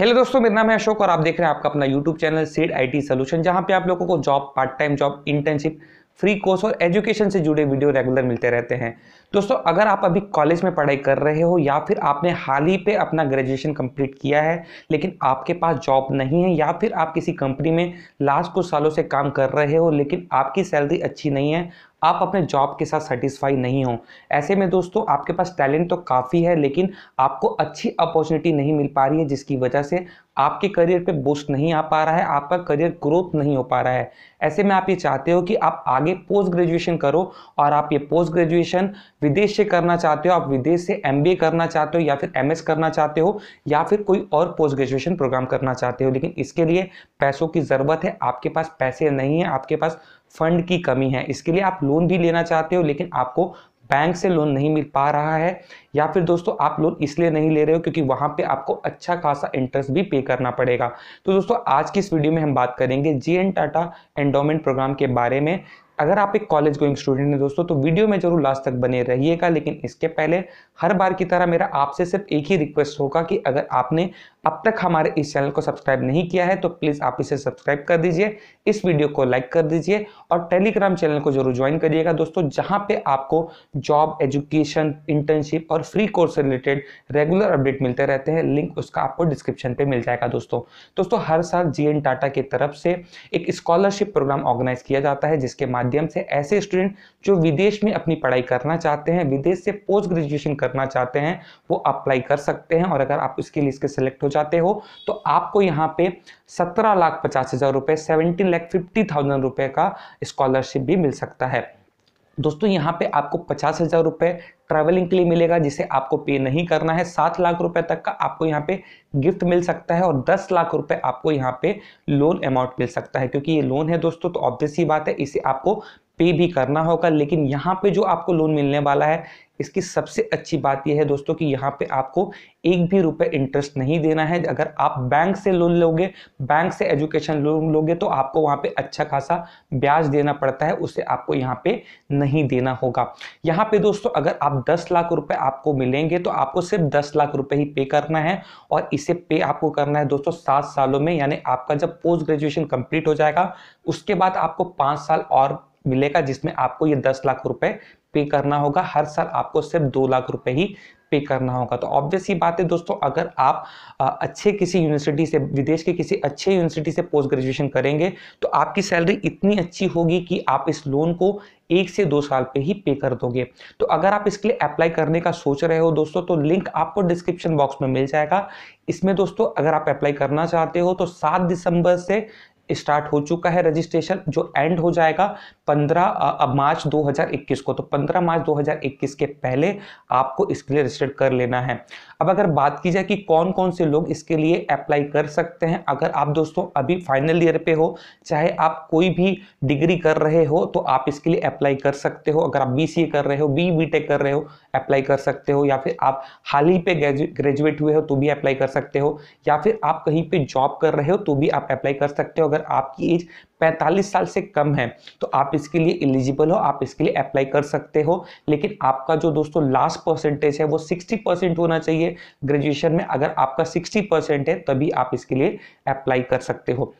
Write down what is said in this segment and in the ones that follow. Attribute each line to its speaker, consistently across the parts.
Speaker 1: hello दोस्तों मेरा नाम है अशोक और आप देख रहे हैं आपका अपना YouTube channel seed IT solution जहां पे आप लोगों को job part time job internship free course और एजुकेशन से जुड़े वीडियो रेगुलर मिलते रहते हैं दोस्तों अगर आप अभी कॉलेज में पढ़ाई कर रहे हो या फिर आपने हाल ही पे अपना ग्रेजुएशन कंप्लीट किया है लेकिन आपके पास जॉब नहीं है या फिर आप किसी कंपनी में लास्ट कुछ सालों से काम कर रहे हो लेकिन आपकी सैलरी अच्छी नहीं है आप अपने जॉब के साथ सेटिस्फाई नहीं हो ऐसे में दोस्तों आपके पास टैलेंट तो काफ़ी है लेकिन आपको अच्छी अपॉर्चुनिटी नहीं मिल पा रही है जिसकी वजह से आपके करियर पे बूस्ट नहीं आ पा रहा है आपका करियर ग्रोथ नहीं हो पा रहा है ऐसे में आप ये चाहते हो कि आप आगे पोस्ट ग्रेजुएशन करो और आप ये पोस्ट ग्रेजुएशन विदेश से करना चाहते हो आप विदेश से एम करना चाहते हो या फिर एम करना चाहते हो या फिर कोई और पोस्ट ग्रेजुएशन प्रोग्राम करना चाहते हो लेकिन इसके लिए पैसों की ज़रूरत है आपके पास पैसे नहीं है आपके पास फंड की कमी है इसके लिए आप लोन भी लेना चाहते हो लेकिन आपको बैंक से लोन नहीं मिल पा रहा है या फिर दोस्तों आप लोन इसलिए नहीं ले रहे हो क्योंकि वहां पे आपको अच्छा खासा इंटरेस्ट भी पे करना पड़ेगा तो दोस्तों आज की इस वीडियो में हम बात करेंगे J N Tata endowment program के बारे में अगर आप एक कॉलेज गोइंग स्टूडेंट हैं दोस्तों तो वीडियो में जरूर लास्ट तक बने रहिएगा लेकिन इसके पहले हर बार की तरह मेरा आपसे सिर्फ एक ही रिक्वेस्ट होगा कि अगर आपने अब तक हमारे इस चैनल को सब्सक्राइब नहीं किया है तो प्लीज़ आप इसे सब्सक्राइब कर दीजिए इस वीडियो को लाइक कर दीजिए और टेलीग्राम चैनल को जरूर ज्वाइन करिएगा दोस्तों जहां पे आपको जॉब एजुकेशन इंटर्नशिप और फ्री कोर्स से रिलेटेड रेगुलर अपडेट मिलते रहते हैं लिंक उसका आपको डिस्क्रिप्शन पे मिल जाएगा दोस्तों दोस्तों हर साल जी टाटा की तरफ से एक स्कॉलरशिप प्रोग्राम ऑर्गेनाइज किया जाता है जिसके माध्यम से ऐसे स्टूडेंट जो विदेश में अपनी पढ़ाई करना चाहते हैं विदेश से पोस्ट ग्रेजुएशन करना चाहते हैं वो अप्लाई कर सकते हैं और अगर आप इसके लिए इसके सेलेक्ट हो जाते हो तो आपको यहाँ पे सत्रह लाख पचास हज़ार रुपए सेवनटीन लाख फिफ्टी थाउजेंड रुपए का स्कॉलरशिप भी मिल सकता है दोस्तों यहाँ पे आपको पचास हज़ार रुपए ट्रैवलिंग के लिए मिलेगा जिसे आपको पे नहीं करना है सात लाख रुपए तक का आपको यहाँ पे गिफ्ट मिल सकता है और दस लाख रुपए आपको यहाँ पे लोन अमाउंट मिल सकता है क्योंकि ये लोन है दोस्तों तो ऑब्वियस ही बात है इसे आपको पे भी करना होगा लेकिन यहाँ पे जो आपको लोन मिलने वाला है इसकी सबसे अच्छी बात यह है दोस्तों कि यहाँ पे आपको एक भी रुपए इंटरेस्ट नहीं देना है अगर आप बैंक से लोन लोगे बैंक से एजुकेशन लोन लोगे तो आपको वहाँ पे अच्छा खासा ब्याज देना पड़ता है उसे आपको यहाँ पे नहीं देना होगा यहाँ पे दोस्तों अगर आप दस लाख रुपए आपको मिलेंगे तो आपको सिर्फ दस लाख रुपए ही पे करना है और इसे पे आपको करना है दोस्तों सात सालों में यानी आपका जब पोस्ट ग्रेजुएशन कंप्लीट हो जाएगा उसके बाद आपको पाँच साल और मिलेगा जिसमें आपको ये दस लाख रुपए पे करना होगा हर साल आपको सिर्फ दो लाख रुपए ही पे करना होगा तो ऑब्वियस ही बात है दोस्तों अगर आप अच्छे किसी यूनिवर्सिटी से विदेश के किसी अच्छे यूनिवर्सिटी से पोस्ट ग्रेजुएशन करेंगे तो आपकी सैलरी इतनी अच्छी होगी कि आप इस लोन को एक से दो साल पे ही पे कर दोगे तो अगर आप इसके लिए अप्लाई करने का सोच रहे हो दोस्तों तो लिंक आपको डिस्क्रिप्शन बॉक्स में मिल जाएगा इसमें दोस्तों अगर आप अप्लाई करना चाहते हो तो सात दिसंबर से स्टार्ट हो चुका है रजिस्ट्रेशन जो एंड हो जाएगा 15 मार्च 2021 को तो 15 मार्च 2021 के पहले आपको इसके लिए रजिस्टर कर लेना है अब अगर बात की जाए कि कौन कौन से लोग इसके लिए अप्लाई कर सकते हैं अगर आप दोस्तों अभी फाइनल ईयर पे हो चाहे आप कोई भी डिग्री कर रहे हो तो आप इसके लिए अप्लाई कर सकते हो अगर आप बी कर रहे हो बी बी कर रहे हो अप्लाई कर सकते हो या फिर आप हाल ही पे ग्रेजुएट हुए हो तो भी अप्लाई कर सकते हो या फिर आप कहीं पर जॉब कर रहे हो तो भी आप अप्लाई कर सकते हो अगर आपकी एज पैंतालीस साल से कम है तो आप इसके लिए एलिजिबल हो आप इसके लिए अप्लाई कर सकते हो लेकिन आपका जो दोस्तों लास्ट परसेंटेज है वो सिक्सटी परसेंट होना चाहिए ग्रेजुएशन में अगर आपका सिक्सटी परसेंट है तभी आप इसके लिए अप्लाई कर सकते हो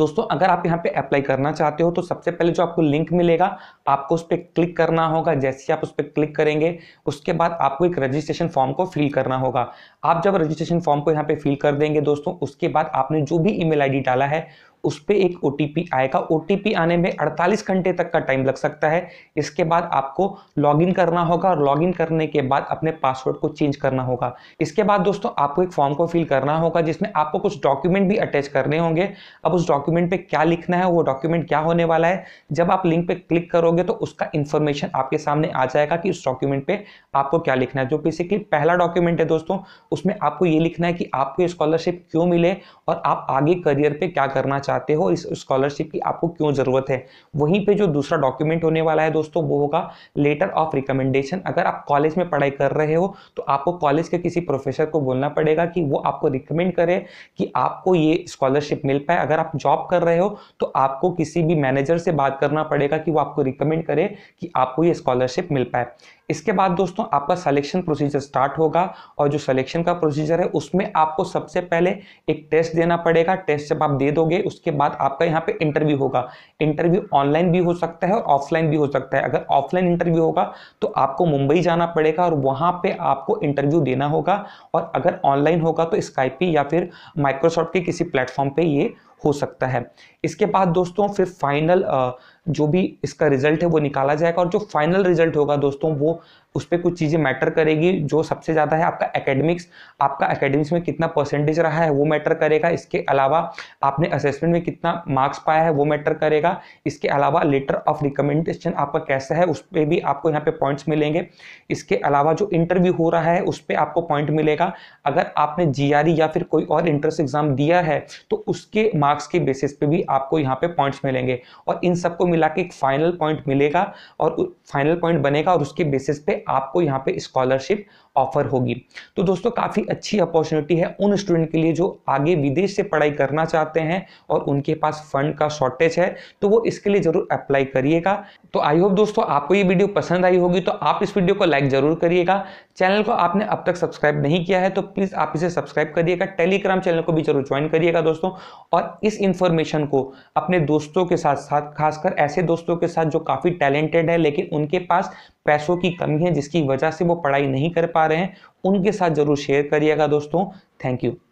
Speaker 1: दोस्तों अगर आप यहाँ पे अप्लाई करना चाहते हो तो सबसे पहले जो आपको लिंक मिलेगा आपको उस पर क्लिक करना होगा जैसे आप उस पर क्लिक करेंगे उसके बाद आपको एक रजिस्ट्रेशन फॉर्म को फिल करना होगा आप जब रजिस्ट्रेशन फॉर्म को यहाँ पे फिल कर देंगे दोस्तों उसके बाद आपने जो भी ईमेल आईडी डाला है उस पर एक ओ आएगा ओ आने में 48 घंटे तक का टाइम लग सकता है इसके बाद आपको लॉगिन करना होगा और लॉगिन करने के बाद अपने पासवर्ड को चेंज करना होगा इसके बाद दोस्तों आपको एक फॉर्म को फिल करना होगा जिसमें आपको कुछ डॉक्यूमेंट भी अटैच करने होंगे अब उस डॉक्यूमेंट पर क्या लिखना है वो डॉक्यूमेंट क्या होने वाला है जब आप लिंक पर क्लिक करोगे तो उसका इन्फॉर्मेशन आपके सामने आ जाएगा कि उस डॉक्यूमेंट पर आपको क्या लिखना है जो बेसिकली पहला डॉक्यूमेंट है दोस्तों उसमें आपको ये लिखना है कि आपको स्कॉलरशिप क्यों मिले और आप आगे करियर पर क्या करना चाहिए चाहते हो इस स्कॉलरशिप की आपको क्यों ज़रूरत है वहीं पे जो दूसरा डॉक्यूमेंट होने वाला है दोस्तों वो होगा लेटर ऑफ रिकमेंडेशन अगर आप कॉलेज में पढ़ाई कर रहे हो तो आपको कॉलेज के किसी प्रोफेसर को बोलना पड़ेगा कि वो आपको रिकमेंड करे कि आपको ये स्कॉलरशिप मिल पाए अगर आप जॉब कर रहे हो तो आपको किसी भी मैनेजर से बात करना पड़ेगा कि वो आपको रिकमेंड करे कि आपको ये स्कॉलरशिप मिल पाए इसके बाद दोस्तों आपका सिलेक्शन प्रोसीजर स्टार्ट होगा और जो सिलेक्शन का प्रोसीजर है उसमें आपको सबसे पहले एक टेस्ट देना पड़ेगा टेस्ट जब आप दे दोगे उसके बाद आपका यहाँ पे इंटरव्यू होगा इंटरव्यू ऑनलाइन भी हो सकता है और ऑफलाइन भी हो सकता है अगर ऑफलाइन इंटरव्यू होगा तो आपको मुंबई जाना पड़ेगा और वहाँ पर आपको इंटरव्यू देना होगा और अगर ऑनलाइन होगा तो स्काइपी या फिर माइक्रोसॉफ्ट के किसी प्लेटफॉर्म पर ये हो सकता है इसके बाद दोस्तों फिर फाइनल जो भी इसका रिजल्ट है वो निकाला जाएगा और जो फाइनल रिजल्ट होगा दोस्तों वो उस पर कुछ चीज़ें मैटर करेगी जो सबसे ज़्यादा है आपका एकेडमिक्स आपका एकेडमिक्स में कितना परसेंटेज रहा है वो मैटर करेगा इसके अलावा आपने असेसमेंट में कितना मार्क्स पाया है वो मैटर करेगा इसके अलावा लेटर ऑफ रिकमेंडेशन आपका कैसा है उस पर भी आपको यहाँ पे पॉइंट्स मिलेंगे इसके अलावा जो इंटरव्यू हो रहा है उस पर आपको पॉइंट मिलेगा अगर आपने जी या फिर कोई और इंट्रेंस एग्जाम दिया है तो उसके मार्क्स के बेसिस पे भी आपको यहाँ पे पॉइंट्स e तो मिलेंगे और इन सबको मिला के एक फाइनल पॉइंट मिलेगा और फाइनल पॉइंट बनेगा और उसके बेसिस पे आपको यहाँ पे स्कॉलरशिप ऑफर होगी तो दोस्तों काफ़ी अच्छी अपॉर्चुनिटी है उन स्टूडेंट के लिए जो आगे विदेश से पढ़ाई करना चाहते हैं और उनके पास फंड का शॉर्टेज है तो वो इसके लिए ज़रूर अप्लाई करिएगा तो आई होप दोस्तों आपको ये वीडियो पसंद आई होगी तो आप इस वीडियो को लाइक ज़रूर करिएगा चैनल को आपने अब तक सब्सक्राइब नहीं किया है तो प्लीज़ आप इसे सब्सक्राइब करिएगा टेलीग्राम चैनल को भी जरूर ज्वाइन करिएगा दोस्तों और इस इंफॉर्मेशन को अपने दोस्तों के साथ साथ खासकर ऐसे दोस्तों के साथ जो काफ़ी टैलेंटेड है लेकिन उनके पास पैसों की कमी है जिसकी वजह से वो पढ़ाई नहीं कर पा रहे हैं उनके साथ जरूर शेयर करिएगा दोस्तों थैंक यू